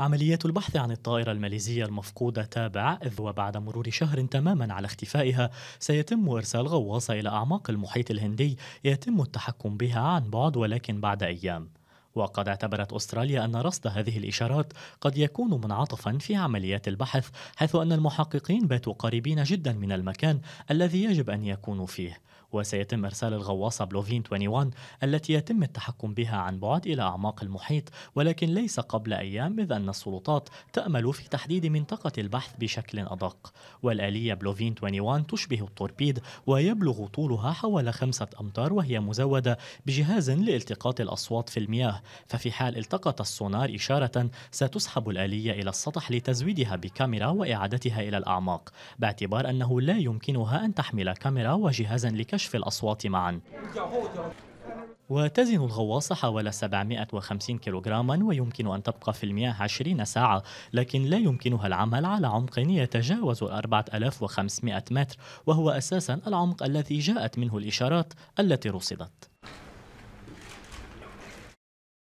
عمليات البحث عن الطائرة الماليزية المفقودة تابع إذ وبعد مرور شهر تماما على اختفائها سيتم إرسال غواصة إلى أعماق المحيط الهندي يتم التحكم بها عن بعد ولكن بعد أيام وقد اعتبرت أستراليا أن رصد هذه الإشارات قد يكون منعطفا في عمليات البحث حيث أن المحققين باتوا قريبين جدا من المكان الذي يجب أن يكونوا فيه وسيتم إرسال الغواصة بلوفين 21 التي يتم التحكم بها عن بعد إلى أعماق المحيط ولكن ليس قبل أيام إذ أن السلطات تأمل في تحديد منطقة البحث بشكل أدق والآلية بلوفين 21 تشبه التوربيد ويبلغ طولها حوالي خمسة أمتار وهي مزودة بجهاز لالتقاط الأصوات في المياه ففي حال التقط السونار إشارة ستسحب الآلية إلى السطح لتزويدها بكاميرا وإعادتها إلى الأعماق باعتبار أنه لا يمكنها أن تحمل كاميرا وجهازا لكشف الأصوات معا وتزن الغواصة حوالي 750 كيلوغراما ويمكن أن تبقى في المياه 20 ساعة لكن لا يمكنها العمل على عمق يتجاوز 4500 متر وهو أساسا العمق الذي جاءت منه الإشارات التي رصدت